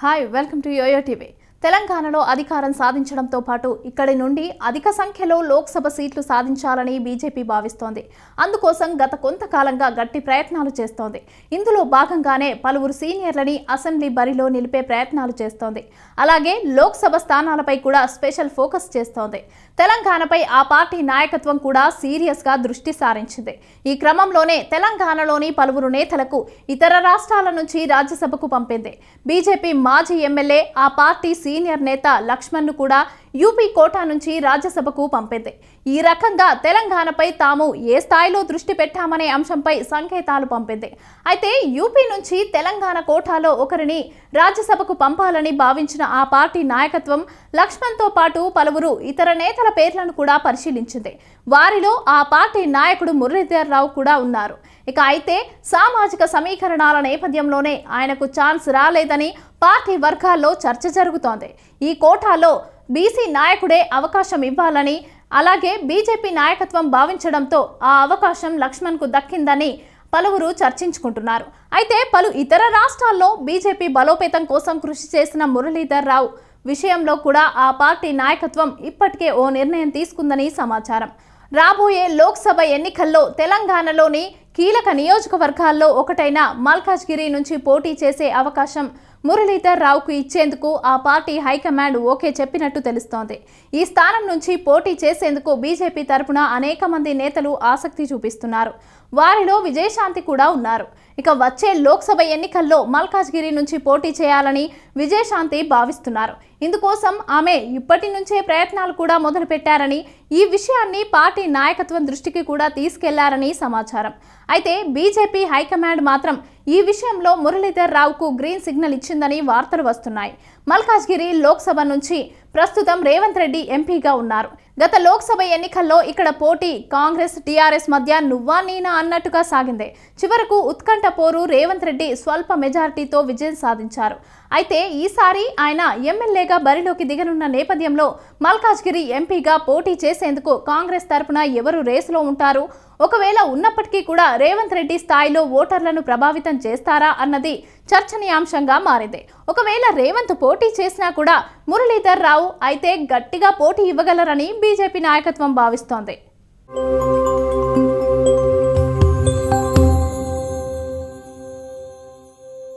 Hi, welcome to YoYo TV. తెలంగాణలో అధికారం సాధించడంతో పాటు ఇక్కడి నుండి అధిక సంఖ్యలో లోక్సభ సీట్లు సాధించాలని బీజేపీ భావిస్తోంది అందుకోసం గత కొంతకాలంగా గట్టి ప్రయత్నాలు చేస్తోంది ఇందులో భాగంగానే పలువురు సీనియర్లని అసెంబ్లీ బరిలో నిలిపే ప్రయత్నాలు చేస్తోంది అలాగే లోక్సభ స్థానాలపై కూడా స్పెషల్ ఫోకస్ చేస్తోంది తెలంగాణపై ఆ పార్టీ నాయకత్వం కూడా సీరియస్గా దృష్టి సారించింది ఈ క్రమంలోనే తెలంగాణలోని పలువురు నేతలకు ఇతర రాష్ట్రాల నుంచి రాజ్యసభకు పంపింది బీజేపీ మాజీ ఎమ్మెల్యే ఆ పార్టీ సీనియర్ నేత లక్ష్మణ్ను కూడా యూపీ కోటా నుంచి రాజ్యసభకు పంపింది ఈ రకంగా తెలంగాణపై తాము ఏ స్థాయిలో దృష్టి పెట్టామనే అంశంపై సంకేతాలు పంపింది అయితే యూపీ నుంచి తెలంగాణ కోటాలో ఒకరిని రాజ్యసభకు పంపాలని భావించిన ఆ పార్టీ నాయకత్వం లక్ష్మణ్తో పాటు పలువురు ఇతర నేతల పేర్లను కూడా పరిశీలించింది వారిలో ఆ పార్టీ నాయకుడు మురళీధర్రావు కూడా ఉన్నారు ఇక అయితే సామాజిక సమీకరణాల నేపథ్యంలోనే ఆయనకు ఛాన్స్ రాలేదని పార్టీ వర్గాల్లో చర్చ జరుగుతోంది ఈ కోటాలో బీసీ నాయకుడే అవకాశం ఇవ్వాలని అలాగే బీజేపీ నాయకత్వం భావించడంతో ఆ అవకాశం లక్ష్మణ్కు దక్కిందని పలువురు చర్చించుకుంటున్నారు అయితే పలు ఇతర రాష్ట్రాల్లో బీజేపీ బలోపేతం కోసం కృషి చేసిన మురళీధర్ రావు విషయంలో కూడా ఆ పార్టీ నాయకత్వం ఇప్పటికే ఓ నిర్ణయం తీసుకుందని సమాచారం రాబోయే లోక్సభ ఎన్నికల్లో తెలంగాణలోని కీలక నియోజకవర్గాల్లో ఒకటైన మల్కాజ్గిరి నుంచి పోటీ చేసే అవకాశం మురళీధర్ రావుకు ఇచ్చేందుకు ఆ పార్టీ హైకమాండ్ ఓకే చెప్పినట్టు తెలుస్తోంది ఈ స్థానం నుంచి పోటీ చేసేందుకు బీజేపీ తరపున అనేక మంది నేతలు ఆసక్తి చూపిస్తున్నారు వారిలో విజయశాంతి కూడా ఉన్నారు ఇక వచ్చే లోక్సభ ఎన్నికల్లో మల్కాజ్గిరి నుంచి పోటీ చేయాలని విజయశాంతి భావిస్తున్నారు ఇందుకోసం ఆమె ఇప్పటి నుంచే ప్రయత్నాలు కూడా మొదలుపెట్టారని ఈ విషయాన్ని పార్టీ నాయకత్వం దృష్టికి కూడా తీసుకెళ్లారని సమాచారం అయితే బీజేపీ హైకమాండ్ మాత్రం ఈ విషయంలో మురళీధర్ రావుకు గ్రీన్ సిగ్నల్ ఇచ్చిందని వార్తలు వస్తున్నాయి మల్కాజ్గిరి లోక్సభ నుంచి ప్రస్తుతం రేవంత్ రెడ్డి ఎంపీగా ఉన్నారు గత లోక్సభ ఎన్నికల్లో ఇక్కడ పోటీ కాంగ్రెస్ టీఆర్ఎస్ మధ్య నువ్వా నీనా అన్నట్టుగా సాగింది చివరకు ఉత్కంఠ పోరు రేవంత్ రెడ్డి స్వల్ప మెజారిటీతో విజయం సాధించారు అయితే ఈసారి ఆయన ఎమ్మెల్యేగా బరిలోకి దిగనున్న నేపథ్యంలో మల్కాజ్గిరి ఎంపీగా పోటీ చేసేందుకు కాంగ్రెస్ తరపున ఎవరు రేసులో ఉంటారు ఒకవేళ ఉన్నప్పటికీ కూడా రేవంత్ రెడ్డి స్థాయిలో ఓటర్లను ప్రభావితం చేస్తారా అన్నది చర్చనీయాంశంగా మారింది ఒకవేళ రేవంత్ పోటీ చేసినా కూడా మురళీధర్ రావు అయితే గట్టిగా పోటీ ఇవ్వగలరని బీజేపీ నాయకత్వం భావిస్తోంది